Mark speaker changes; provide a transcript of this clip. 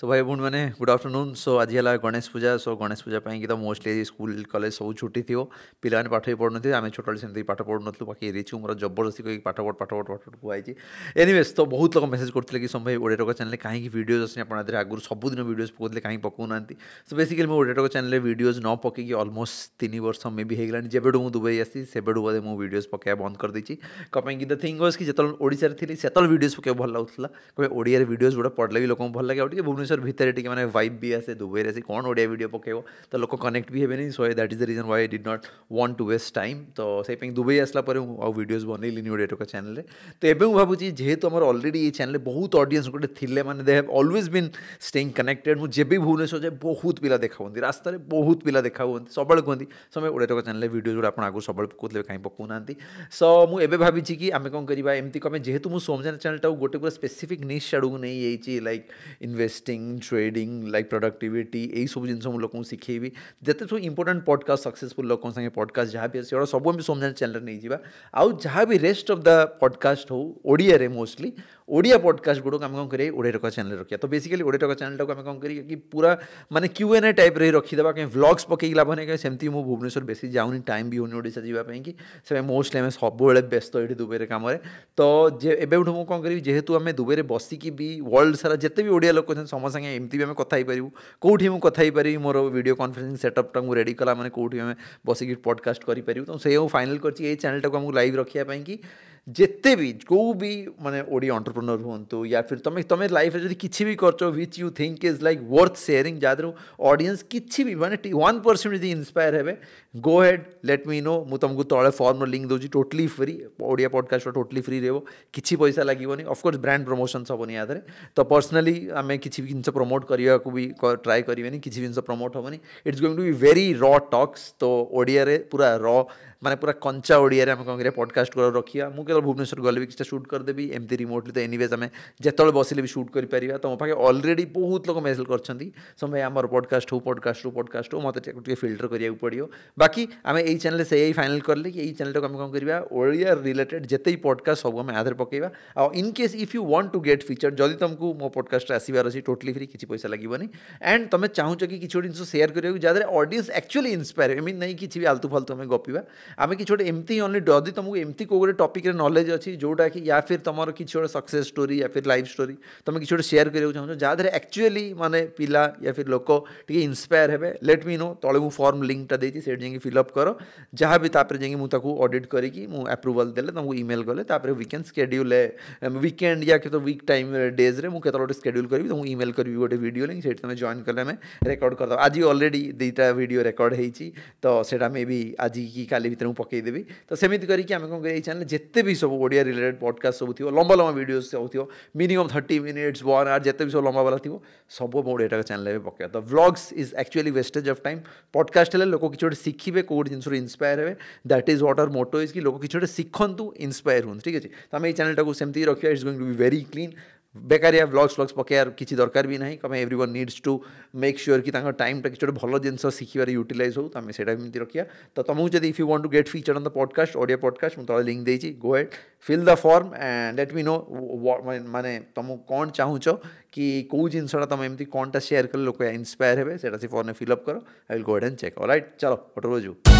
Speaker 1: सो भाई बुण मैंने good afternoon सो आज है गणेश पूजा सो गणेश पूजा पाई तो मोस्टली स्कूल कलेज सब छुट्टी थी पे पाठ भी पढ़ु आम छोटे सेमती पाठ पढ़ुन बाकी रिचु मोर जबरदस्ती कहीं पाठ पढ़ पाठ पढ़ पाठ कहु एनिवेज तो बहुत लोग मेसेज करते कि संभव ओडिया चैनल कहीं भिडियोज अच्छी आज आगे सबुदिन भिडियोज पकाते कहीं पकाऊना सो बेसिकली मुझे ओडिया चैनल में भिडियोज न पकई अलमोस्ट तीन वर्ष मे भी होगा जबू मुझे दुबई आसी से बोधे मुझे भिडियोज पकड़ा बंद करदे कहीं द थिंग वज कि जिते ओडार थी से भिडियोज पकड़ा भल लगुला कहीं ओडिया भिडियोज गुड़ा पड़े भी लोक भल लगे आगे ଭୁବନେଶ୍ୱର ଭିତରେ ଟିକେ ମାନେ ଭାଇବ୍ ବି ଆସେ ଦୁବାଇରେ ଆସି କ'ଣ ଓଡ଼ିଆ ଭିଡ଼ିଓ ପକାଇବ ତ ଲୋକ କନେକ୍ଟ ବି ହେବେନି so that is the reason why I did not want to waste time ତ ସେଇପାଇଁ ଦୁବାଇ ଆସିଲା ପରେ ମୁଁ ଆଉ ଭିଡ଼ିଓଜ୍ ବନେଇଲିନି ଓଡ଼ିଆ ଟୋକା ଚ୍ୟାନେଲ୍ରେ ତ ଏବେ ମୁଁ ଭାବୁଛି ଯେହେତୁ ଆମର ଅଲରେଡ଼ି ଏଇ ଚ୍ୟାନେଲ୍ରେ ବହୁତ ଅଡ଼ିଏନ୍ସ ଗୋଟେ ଥିଲେ ମାନେ they have always been staying connected ମୁଁ ଯେବେ ଭୁବନେଶ୍ୱର ଯାଏ ବହୁତ ପିଲା ଦେଖା ହୁଅନ୍ତି ରାସ୍ତାରେ ବହୁତ ପିଲା ଦେଖା ହୁଅନ୍ତି ସବୁବେଳେ କୁହନ୍ତି ସମୟ ଓଡ଼ିଆ ଟୋକା ଚ୍ୟାନେଲ୍ରେ ଭିଡ଼ିଓ ଯେଉଁଟା ଆପଣ ଆଗରୁ ସବୁବେଳେ ପକାଉଥିଲେ କାହିଁ ପକାଉନାହାନ୍ତି ସ ମୁଁ ଏବେ ଭାବିଛି କି ଆମେ କ'ଣ କରିବା ଏମିତି କ'ଣ ଯେହେତୁ ମୁଁ ସୋମଜାନ ଚ୍ୟାନେଲ୍ଟାକୁ ଗୋଟେ ପୁରା ସ୍ପେସିଫିକ୍ ନିଶ୍ ଆଡ଼କୁ ନେଇଯାଇଛି like investing marketing trading like productivity ଏଇସବୁ ଜିନିଷ ମୁଁ ଲୋକଙ୍କୁ ଶିଖେଇବି ଯେତେ ସବୁ ଇମ୍ପୋର୍ଟାଣ୍ଟ ପଡ଼କାଷ୍ଟ ସକ୍ସେସଫୁଲ୍ ଲୋକଙ୍କ ସାଙ୍ଗେ ପଡ଼କାଷ୍ଟ ଯାହା ବି ଅଛି ସେଗୁଡ଼ା ସବୁ ଆମେ ସୋମନାଥ ଚ୍ୟାନେଲ୍ରେ ନେଇଯିବା ଆଉ ଯାହା ବି ରେଷ୍ଟ ଅଫ୍ ଦ ପଡ଼କାଷ୍ଟ ହଉ ଓଡ଼ିଆରେ ମୋଷ୍ଟଲି ଓଡ଼ିଆ ପଡ଼କାଷ୍ଟ ଗୁଡ଼ିକୁ ଆମେ କ'ଣ କରିବା ଓଡ଼ିଆ ରକା ଚ୍ୟାନେଲ୍ ରଖିବା ତ ବେସିକାଲି ଓଡ଼ିଆ ରକା ଚ୍ୟାନେଲ୍ଟାକୁ ଆମେ କ'ଣ କରିବା କି ପୁରା ମାନେ କ୍ୟୁ ଏନ୍ ଏ ଟାଇପ୍ରେ ରଖିଦେବା କାହିଁକି ଭ୍ଲଗ୍ସ ପକେଇକି ଲାଭ ନାହିଁ କାହିଁକି ସେମିତି ମୁଁ ଭୁବନେଶ୍ୱର ବେଶୀ ଯାଉନି ଟାଇମ୍ ବି ହେଉନି ଓଡ଼ିଶା ଯିବା ପାଇଁକି ସେ ମୋଷ୍ଟଲି ଆମେ ସବୁବେଳେ ବ୍ୟସ୍ତ ଏଠି ଦୁବାଇରେ କାମରେ ତ ଯେ ଏବେଠୁ ମୁଁ କ'ଣ କରିବି ଯେହେତୁ ଆମେ ଦୁବାଇରେ ବସିକି ବି ୱାର୍ଲଡ଼ ସାରା ଯେତେ ବି ଓଡ଼ିଆ ଲୋକ ଅଛନ୍ତି ସମସ୍ତେ आम सागे एमती भी आम कथा कौटी मुझे कथा मोर भिड कनफरेन्सिंग सेटअपटा मुझे रेड कला मैंने कौटी आम बसिक पडकास्ट करूँ तो से फाइनाल कर चैनल टाक लाइव रखापी जिते भी जो भी मैंने ओडिया अंटरप्रनर हूँ या फिर तुम तुम लाइफ में जो कि भी करो which you think is like worth sharing जहाँ अडियंस किसी भी मैंने वन परसेंट जी इन्स्पायर हे go ahead let me know मु तुमको तले फर्म लिंक दूसरी totally free Odia podcast totally free रहो कि पैसा लगे अफकोर्स ब्रांड प्रमोशन सब नि तो पर्सनाली आम कि जिन प्रमोट करने को भी ट्राए करेंगे कि जिन प्रमोट हेनी it's going to be very र टक्स तो ओडिया पूरा र ମାନେ ପୁରା କଞ୍ଚା ଓଡ଼ିଆରେ ଆମେ କ'ଣ କରିବା ପଡ଼କାଷ୍ଟ କରି ରଖିବା ମୁଁ କେତେବେଳେ ଭୁବନେଶ୍ୱର ଗଲେ ବି କିଛିଟା ସୁଟ୍ କରିଦେବି ଏମିତି ରିମୋଟଲି ତ ଏନିୱେଜ୍ ଆମେ ଯେତେବେଳେ ବସିଲେ ବି ସୁଟ୍ କରିପାରିବା ତମ ପାଖେ ଅଲରେଡ଼ି ବହୁତ ଲୋକ ମେସେଜ୍ କରିଛନ୍ତି ସମୟ ଆମର ପଡ଼କାଷ୍ଟ ହଉ ପଡ଼କାଷ୍ଟ ହଉ ପଡ଼କାଷ୍ଟ ହଉ ମୋତେ ଟିକେ ଫିଲ୍ଟର କରିବାକୁ ପଡ଼ିବ ବାକି ଆମେ ଏଇ ଚ୍ୟାନେଲ୍ ସେଇ ଫାଇନାଲ୍ କଲେ କି ଏଇ ଚ୍ୟାନେଲ୍ଟାକୁ ଆମେ କ'ଣ କରିବା ଓଡ଼ିଆ ରିଲେଟେଡ୍ ଯେତେ ବି ପଡ଼କାଷ୍ଟ ସବୁ ଆମେ ଆଧାରେ ପକାଇବା ଆଉ in case if you want to get feature ଯଦି ତୁମକୁ ମୋ ପଡ଼କାଷ୍ଟରେ ଆସିବାର ଅଛି ଟୋଟାଲି ଫ୍ରି କିଛି ପଇସା ଲାଗିବନି ଆଣ୍ଡ ତୁମେ ଚାହୁଁଛ କି କିଛି ଗୋଟେ ଜିନିଷ ସେୟାର କରିବାକୁ ଯାହାଦ୍ୱାରା ଅଡ଼ିଏନ୍ସ ଆକ୍ଚୁଆଲି ଇନ୍ସପାୟାର ଏମିତି ନାହିଁ କିଛି ବି ଆଲତୁ ଫାଲତୁ ଆମେ ଗପିବା आम कि गोटे एमती ओनली जदि तुमको एमती कौ गोटे टपिक्रे नलेज अच्छी जोटा कि या फिर तुम कि गोटे सक्से स्टोरी या फिर लाइफ स्टोरी तुम कि गोटे सेयार करा चाहो जहाँ एक्चुअली मैंने पिला या फिर लोक टे इन्सपायर हे लेट मी नो तले मुझे फर्म लिंकटा देती से फिलअप कर जहाँ भी तापर जाकि मुझे अडिट करके आप्रुवाल दे तुमको इमेल गले विकेड स्केड्यूल वीकेंड या कि विक् टाइम में मुझे गोटे स्केड्यूल करी तुमको इमेल करी गोटे भिडियो लिंक से तुम जॉन कले आम रेकर्ड करदे आज अलरेडी दुईटा भिडियो रेकर्ड हो तो सीटा मे भी आज कि कल ভিতরে মু পকাই দেবি তো সেমিতি করিকি আমি কোন এই চ্যানেল যেতে বি সব ওড়িয়া রিলেটেড পডকাস্ট সব থিও লম্বা লম্বা ভিডিওস সব থিও মিনিমম 30 মিনিটস 1 আর যেতে বি সব লম্বা বালা থিও সব মু ওড়িয়া টাকা চ্যানেল রে পকাই তো blogs is actually wastage of time podcast হলে লোক কিছু গোটে শিখিবে কোড জিনিসর ইন্সপায়ার হবে that is what our motto is কি লোক কিছু গোটে শিখন্তু ইন্সপায়ার হুন ঠিক আছে তো আমি এই চ্যানেলটাকে সেমতি রাখা it's going to be very clean बेकारिया ब्लग्स ब्लग्स पकेर किसी दरकार भी ना कम everyone needs to make sure कि टाइम टा कि भल जिन शिखबार यूटिलइज हो तो आम से रखा तो तुमको जब if you want to get feature on the podcast Odia podcast मुझे लिंक देती go ahead fill the form and let me know मैंने तुम कौन चाहू कि कौ जिनटा तुम एमती कौन टाइम सेयार कले लोक इन्सपायर हे से फर्म फिलअप कर I will go ahead and check right चलो फटो रोजू